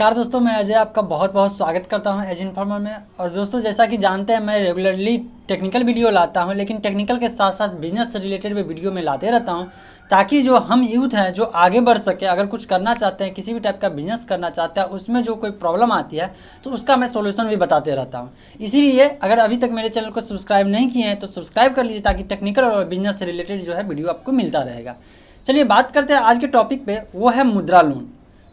नमस्कार दोस्तों मैं अजय आपका बहुत बहुत स्वागत करता हूं एज इन्फॉर्मर में और दोस्तों जैसा कि जानते हैं मैं रेगुलरली टेक्निकल वीडियो लाता हूं लेकिन टेक्निकल के साथ साथ बिजनेस से रिलेटेड भी वीडियो में लाते रहता हूं ताकि जो हम यूथ हैं जो आगे बढ़ सके अगर कुछ करना चाहते हैं किसी भी टाइप का बिजनेस करना चाहते हैं उसमें जो कोई प्रॉब्लम आती है तो उसका मैं सोल्यूशन भी बताते रहता हूँ इसीलिए अगर अभी तक मेरे चैनल को सब्सक्राइब नहीं किए हैं तो सब्सक्राइब कर लीजिए ताकि टेक्निकल और बिजनेस से रिलेटेड जो है वीडियो आपको मिलता रहेगा चलिए बात करते हैं आज के टॉपिक पर वो है मुद्रा लोन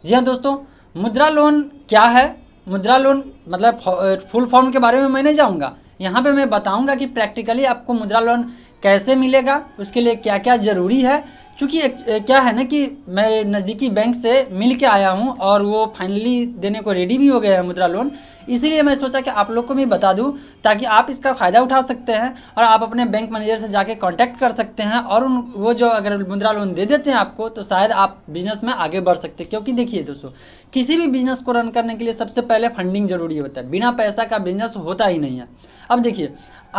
जी हाँ दोस्तों मुद्रा लोन क्या है मुद्रा लोन मतलब फुल फॉर्म के बारे में मैं नहीं जाऊँगा यहाँ पे मैं बताऊँगा कि प्रैक्टिकली आपको मुद्रा लोन कैसे मिलेगा उसके लिए क्या क्या ज़रूरी है क्योंकि क्या है ना कि मैं नज़दीकी बैंक से मिल के आया हूँ और वो फाइनली देने को रेडी भी हो गया है मुद्रा लोन इसीलिए मैं सोचा कि आप लोग को भी बता दूँ ताकि आप इसका फ़ायदा उठा सकते हैं और आप अपने बैंक मैनेजर से जाके कांटेक्ट कर सकते हैं और उन वो जो अगर मुद्रा लोन दे देते हैं आपको तो शायद आप बिज़नेस में आगे बढ़ सकते हैं क्योंकि देखिए दोस्तों किसी भी बिज़नेस को रन करने के लिए सबसे पहले फंडिंग ज़रूरी होता है बिना पैसा का बिज़नेस होता ही नहीं है अब देखिए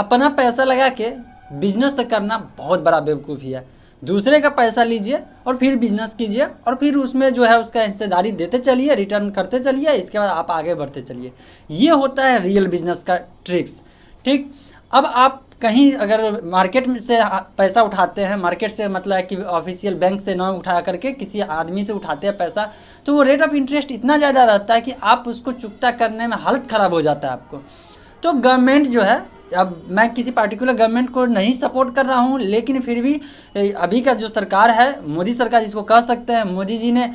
अपना पैसा लगा के बिजनेस करना बहुत बड़ा बेवकूफ़ी है दूसरे का पैसा लीजिए और फिर बिजनेस कीजिए और फिर उसमें जो है उसका हिस्सेदारी देते चलिए रिटर्न करते चलिए इसके बाद आप आगे बढ़ते चलिए ये होता है रियल बिजनेस का ट्रिक्स ठीक अब आप कहीं अगर मार्केट में से पैसा उठाते हैं मार्केट से मतलब कि ऑफिशियल बैंक से ना उठा करके किसी आदमी से उठाते हैं पैसा तो वो रेट ऑफ इंटरेस्ट इतना ज़्यादा रहता है कि आप उसको चुकता करने में हालत ख़राब हो जाता है आपको तो गवर्नमेंट जो है अब मैं किसी पार्टिकुलर गवर्नमेंट को नहीं सपोर्ट कर रहा हूँ लेकिन फिर भी अभी का जो सरकार है मोदी सरकार जिसको कह सकते हैं मोदी जी ने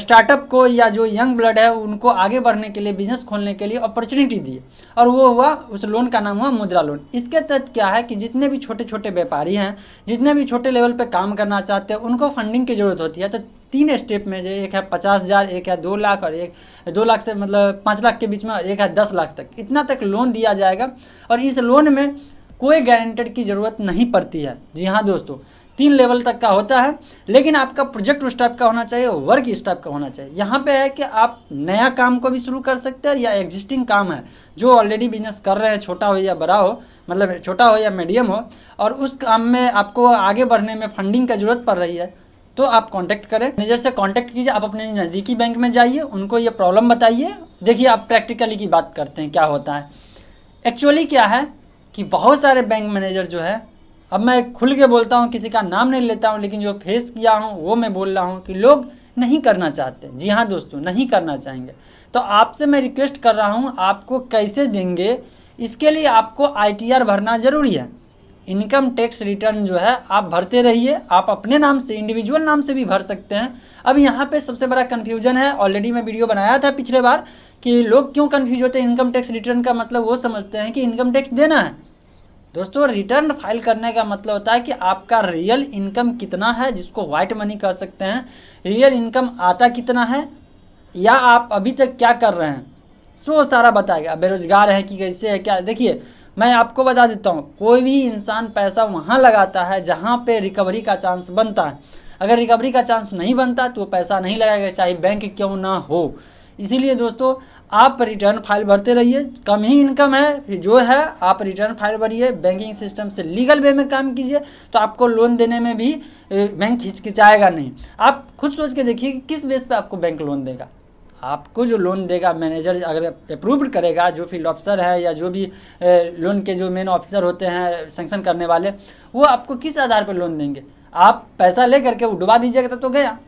स्टार्टअप को या जो यंग ब्लड है उनको आगे बढ़ने के लिए बिजनेस खोलने के लिए अपॉर्चुनिटी दी और वो हुआ उस लोन का नाम हुआ मुद्रा लोन इसके तहत क्या है कि जितने भी छोटे छोटे व्यापारी हैं जितने भी छोटे लेवल पर काम करना चाहते हैं उनको फंडिंग की ज़रूरत होती है तो तीन स्टेप में जो एक है पचास हज़ार एक है दो लाख और एक दो लाख से मतलब पाँच लाख के बीच में और एक है दस लाख तक इतना तक लोन दिया जाएगा और इस लोन में कोई गारंटर की ज़रूरत नहीं पड़ती है जी हाँ दोस्तों तीन लेवल तक का होता है लेकिन आपका प्रोजेक्ट उस टाइप का होना चाहिए वर्क इस टाइप का होना चाहिए यहाँ पे है कि आप नया काम को भी शुरू कर सकते हैं या एग्जिस्टिंग काम है जो ऑलरेडी बिजनेस कर रहे हैं छोटा हो या बड़ा हो मतलब छोटा हो या मीडियम हो और उस काम में आपको आगे बढ़ने में फंडिंग की ज़रूरत पड़ रही है तो आप कांटेक्ट करें मैनेजर से कांटेक्ट कीजिए आप अपने नज़दीकी बैंक में जाइए उनको ये प्रॉब्लम बताइए देखिए आप प्रैक्टिकली की बात करते हैं क्या होता है एक्चुअली क्या है कि बहुत सारे बैंक मैनेजर जो है अब मैं खुल के बोलता हूँ किसी का नाम नहीं लेता हूँ लेकिन जो फेस किया हूँ वो मैं बोल रहा हूँ कि लोग नहीं करना चाहते जी हाँ दोस्तों नहीं करना चाहेंगे तो आपसे मैं रिक्वेस्ट कर रहा हूँ आपको कैसे देंगे इसके लिए आपको आई भरना ज़रूरी है इनकम टैक्स रिटर्न जो है आप भरते रहिए आप अपने नाम से इंडिविजुअल नाम से भी भर सकते हैं अब यहाँ पे सबसे बड़ा कन्फ्यूजन है ऑलरेडी मैं वीडियो बनाया था पिछले बार कि लोग क्यों कन्फ्यूज होते हैं इनकम टैक्स रिटर्न का मतलब वो समझते हैं कि इनकम टैक्स देना है दोस्तों रिटर्न फाइल करने का मतलब होता है कि आपका रियल इनकम कितना है जिसको वाइट मनी कह सकते हैं रियल इनकम आता कितना है या आप अभी तक क्या कर रहे हैं सो तो सारा बताएगा बेरोजगार है कि कैसे है क्या देखिए मैं आपको बता देता हूँ कोई भी इंसान पैसा वहाँ लगाता है जहाँ पे रिकवरी का चांस बनता है अगर रिकवरी का चांस नहीं बनता तो वो पैसा नहीं लगाएगा चाहे बैंक क्यों ना हो इसीलिए दोस्तों आप रिटर्न फाइल भरते रहिए कम ही इनकम है फिर जो है आप रिटर्न फाइल भरिए बैंकिंग सिस्टम से लीगल वे में काम कीजिए तो आपको लोन देने में भी बैंक हिचकिचाएगा नहीं आप खुद सोच के देखिए कि किस बेस पे आपको बैंक लोन देगा आपको जो लोन देगा मैनेजर अगर अप्रूव्ड करेगा जो फील्ड ऑफिसर है या जो भी लोन के जो मेन ऑफिसर होते हैं सेंक्शन करने वाले वो आपको किस आधार पर लोन देंगे आप पैसा ले करके वो डुबा दीजिएगा तो गया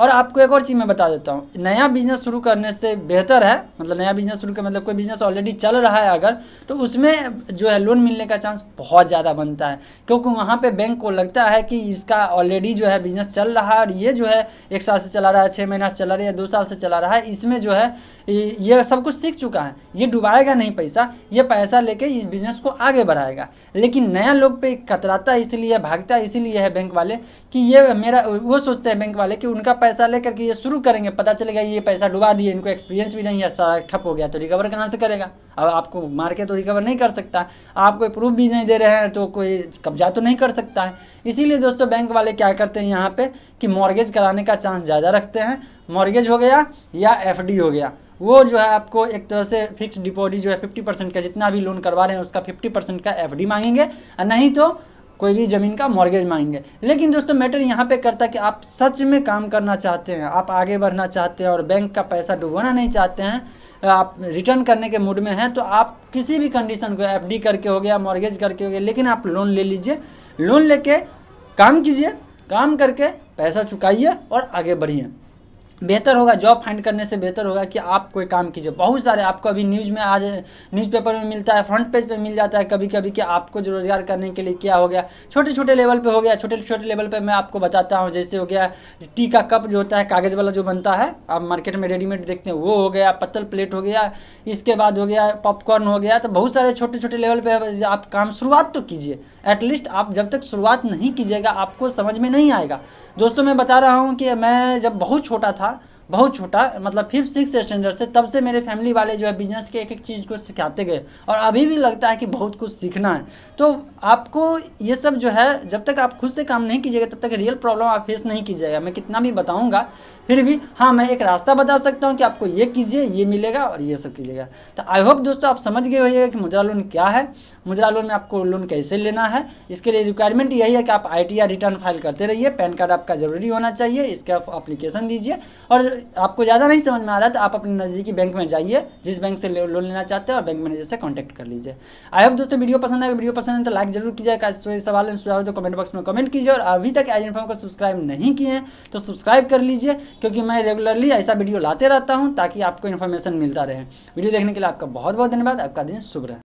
और आपको एक और चीज़ मैं बता देता हूँ नया बिजनेस शुरू करने से बेहतर है मतलब नया बिजनेस शुरू कर मतलब कोई बिजनेस ऑलरेडी चल रहा है अगर तो उसमें जो है लोन मिलने का चांस बहुत ज़्यादा बनता है क्योंकि वहाँ पे बैंक को लगता है कि इसका ऑलरेडी जो है बिजनेस चल रहा है और ये जो है एक साल से चला रहा है छः महीना से चला रहा है दो साल से चला रहा है इसमें जो है ये सब कुछ सीख चुका है ये डुबाएगा नहीं पैसा ये पैसा लेके इस बिजनेस को आगे बढ़ाएगा लेकिन नया लोग पे कतराता इसलिए भागता इसीलिए है बैंक वाले कि ये मेरा वो सोचते हैं बैंक वाले कि उनका पैसा लेकर के ये शुरू करेंगे पता चलेगा ये पैसा डुबा दिए इनको एक्सपीरियंस भी नहीं है सारा ठप हो गया तो रिकवर कहाँ से करेगा अब आपको मार्केट तो रिकवर नहीं कर सकता आप कोई प्रूफ भी नहीं दे रहे हैं तो कोई कब्जा तो नहीं कर सकता है इसीलिए दोस्तों बैंक वाले क्या करते हैं यहाँ पे कि मॉर्गेज कराने का चांस ज़्यादा रखते हैं मॉर्गेज हो गया या एफ हो गया वो जो है आपको एक तरह से फिक्स डिपॉजिट जो है फिफ्टी परसेंट का जितना भी लोन करवा रहे हैं उसका फिफ्टी परसेंट का एफ मांगेंगे नहीं तो कोई भी ज़मीन का मॉर्गेज मांगेंगे लेकिन दोस्तों मैटर यहाँ पे करता है कि आप सच में काम करना चाहते हैं आप आगे बढ़ना चाहते हैं और बैंक का पैसा डुबाना नहीं चाहते हैं आप रिटर्न करने के मूड में हैं तो आप किसी भी कंडीशन को एफ करके हो गया मॉर्गेज करके हो गया लेकिन आप लोन ले लीजिए लोन ले काम कीजिए काम करके पैसा चुकाइए और आगे बढ़िए बेहतर होगा जॉब फाइंड करने से बेहतर होगा कि आप कोई काम कीजिए बहुत सारे आपको अभी न्यूज़ में आज न्यूज़पेपर में मिलता है फ्रंट पेज पे मिल जाता है कभी कभी कि आपको जो रोज़गार करने के लिए क्या हो गया छोटे छोटे लेवल पे हो गया छोटे छोटे लेवल पे मैं आपको बताता हूँ जैसे हो गया टी का कप जो होता है कागज़ वाला जो बनता है आप मार्केट में रेडीमेड देखते हैं वो हो गया पत्तल प्लेट हो गया इसके बाद हो गया पॉपकॉर्न हो गया तो बहुत सारे छोटे छोटे लेवल पर आप काम शुरुआत तो कीजिए एटलीस्ट आप जब तक शुरुआत नहीं कीजिएगा आपको समझ में नहीं आएगा दोस्तों मैं बता रहा हूँ कि मैं जब बहुत छोटा था बहुत छोटा मतलब फिफ्थ सिक्स स्टैंडर्ड से तब से मेरे फैमिली वाले जो है बिजनेस के एक एक चीज़ को सिखाते गए और अभी भी लगता है कि बहुत कुछ सीखना है तो आपको ये सब जो है जब तक आप खुद से काम नहीं कीजिएगा तब तक रियल प्रॉब्लम आप फेस नहीं कीजिएगा मैं कितना भी बताऊँगा फिर भी हाँ मैं एक रास्ता बता सकता हूँ कि आपको ये कीजिए ये मिलेगा और ये सब कीजिएगा तो आई होप दोस्तों आप समझ गए होइएगा कि मुद्रा लोन क्या है मुद्रा लोन में आपको लोन कैसे लेना है इसके लिए रिक्वायरमेंट यही है कि आप आई रिटर्न फाइल करते रहिए पैन कार्ड आपका जरूरी होना चाहिए इसके आप अप्लीकेशन दीजिए और आपको ज़्यादा नहीं समझ में आ रहा तो आप अपने नज़दीकी बैंक में जाइए जिस बैंक से लोन लेना चाहते हो और बैंक मैनेजर से कॉन्टैक्ट कर लीजिए आई होप दोस्तों वीडियो पसंद आए वीडियो पसंद है तो लाइक जरूर कीजिए सवाल है सुझाव तो कमेंट बॉक्स में कमेंट कीजिए और अभी तक आई इन्फॉर्म को सब्सक्राइब नहीं किए हैं तो सब्सक्राइब कर लीजिए क्योंकि मैं रेगुलरली ऐसा वीडियो लाते रहता हूँ ताकि आपको इन्फॉर्मेशन मिलता रहे वीडियो देखने के लिए आपका बहुत बहुत धन्यवाद आपका दिन शुभ रहे